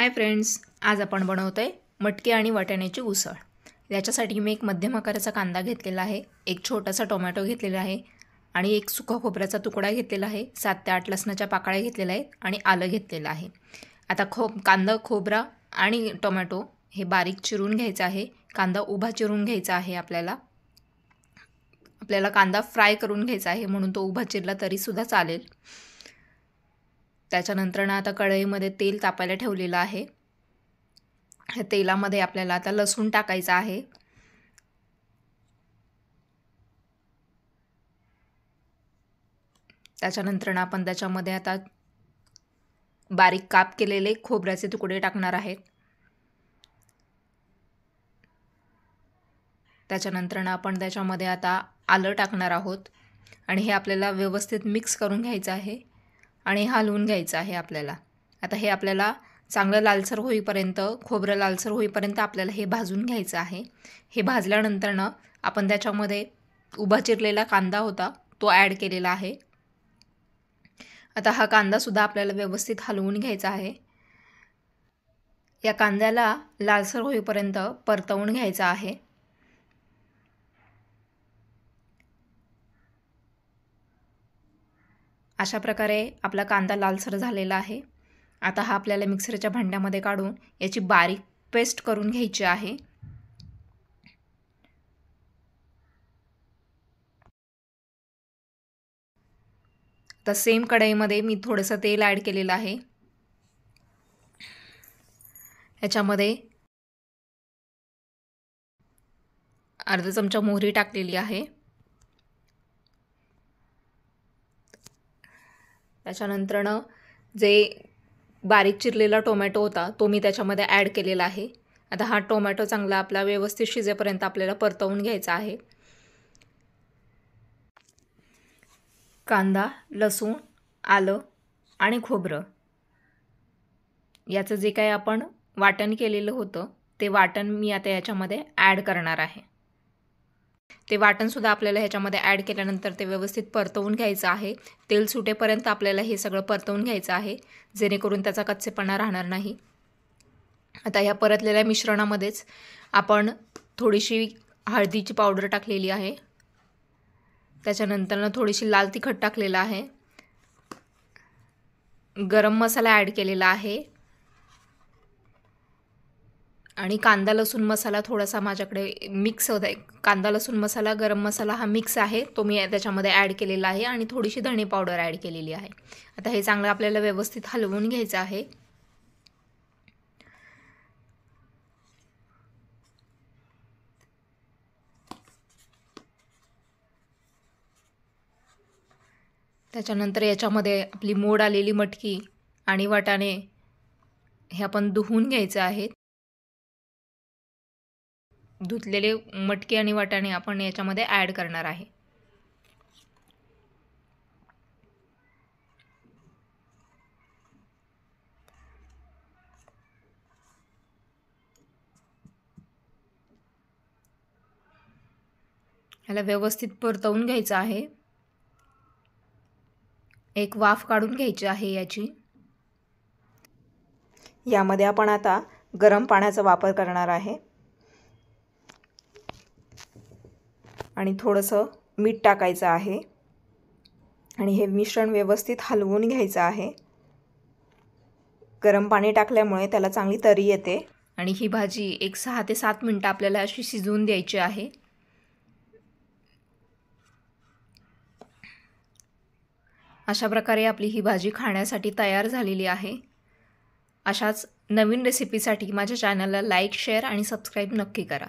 hi friends आज आपण बनवतो आहे मटके आणि वाटाण्याची उसळ याच्यासाठी मी एक मध्यम आकाराचा कांदा घेतलेला आहे एक छोटासा टोमॅटो घेतलेला आहे आणि एक सुका खोबऱ्याचा तुकडा घेतलेला आहे सात ते आठ लसणाच्या पाकळ्या घेतलेल्या आहेत आणि आलं घेतलेलं आहे आता खो कांदा खोबरा आणि टोमॅटो हे बारीक चिरून घ्यायचं आहे कांदा उभा चिरून घ्यायचा आहे आपल्याला आपल्याला कांदा फ्राय करून घ्यायचा आहे म्हणून तो उभा चिरला तरीसुद्धा चालेल त्याच्यानंतरनं आता कढईमध्ये तेल तापायला ठेवलेलं आहे ह्या तेलामध्ये आपल्याला आता लसूण टाकायचं आहे त्याच्यानंतरनं आपण त्याच्यामध्ये आता बारीक काप केलेले खोबऱ्याचे तुकडे टाकणार आहेत ना आपण त्याच्यामध्ये आता आलं टाकणार आहोत आणि हे आपल्याला व्यवस्थित मिक्स करून घ्यायचं आहे आणि हलवून घ्यायचं आहे आपल्याला आता हे आपल्याला चांगलं लालसर होईपर्यंत खोबरं लालसर होईपर्यंत आपल्याला हे भाजून घ्यायचं आहे हे भाजल्यानंतरनं आपण त्याच्यामध्ये उभा चिरलेला कांदा होता तो ॲड केलेला आहे आता हा कांदासुद्धा आपल्याला व्यवस्थित हलवून घ्यायचा आहे या कांद्याला लालसर होईपर्यंत परतवून घ्यायचा आहे अशा प्रकारे आपला कांदा लालसर झालेला आहे आता हा आपल्याला मिक्सरच्या भांड्यामध्ये काढून याची बारीक पेस्ट करून घ्यायची आहे तर सेम कढईमध्ये मी थोडंसं तेल ॲड केलेलं आहे याच्यामध्ये अर्धा चमचा मोहरी टाकलेली आहे त्याच्यानंतरनं जे बारीक चिरलेला टोमॅटो होता तो मी त्याच्यामध्ये ॲड केलेला आहे आता हा टोमॅटो चांगला आपला व्यवस्थित शिजेपर्यंत आपल्याला परतवून घ्यायचा आहे कांदा लसूण आलं आणि खोबरं याचं जे काही आपण वाटण केलेलं होतं ते वाटण मी आता याच्यामध्ये ॲड करणार आहे ते वाटणसुद्धा आपल्याला ह्याच्यामध्ये ॲड केल्यानंतर ते व्यवस्थित परतवून घ्यायचं आहे तेल सुटेपर्यंत आपल्याला हे सगळं परतवून घ्यायचं आहे जेणेकरून त्याचा कच्चेपणा राहणार नाही आता ह्या परतलेल्या मिश्रणामध्येच आपण थोडीशी हळदीची पावडर टाकलेली आहे त्याच्यानंतरनं थोडीशी लाल तिखट टाकलेलं आहे गरम मसाला ॲड केलेला आहे आणि कांदा लसूण मसाला थोडासा माझ्याकडे मिक्स होत आहे कांदा लसूण मसाला गरम मसाला हा मिक्स आहे तो मी त्याच्यामध्ये ॲड केलेला आहे आणि थोडीशी धणे पावडर ॲड केलेली आहे आता हे चांगलं आपल्याला व्यवस्थित हलवून घ्यायचं आहे त्याच्यानंतर याच्यामध्ये आपली मोड आलेली मटकी आणि वाटाणे हे आपण धुवून घ्यायचं आहे धुतलेले मटके आणि वाटाणे आपण याच्यामध्ये ॲड करणार आहे ह्याला व्यवस्थित परतवून घ्यायचं आहे एक वाफ काढून घ्यायची आहे याची यामध्ये आपण आता गरम पाण्याचा वापर करणार आहे आणि थोडंसं मीठ टाकायचं आहे आणि हे मिश्रण व्यवस्थित हलवून घ्यायचं आहे गरम पाणी टाकल्यामुळे त्याला चांगली तरी येते आणि ही भाजी एक सहा ते सात मिनटं आपल्याला अशी शिजवून द्यायची आहे अशा प्रकारे आपली ही भाजी खाण्यासाठी तयार झालेली आहे अशाच नवीन रेसिपीसाठी माझ्या चॅनलला लाईक शेअर आणि सबस्क्राईब नक्की करा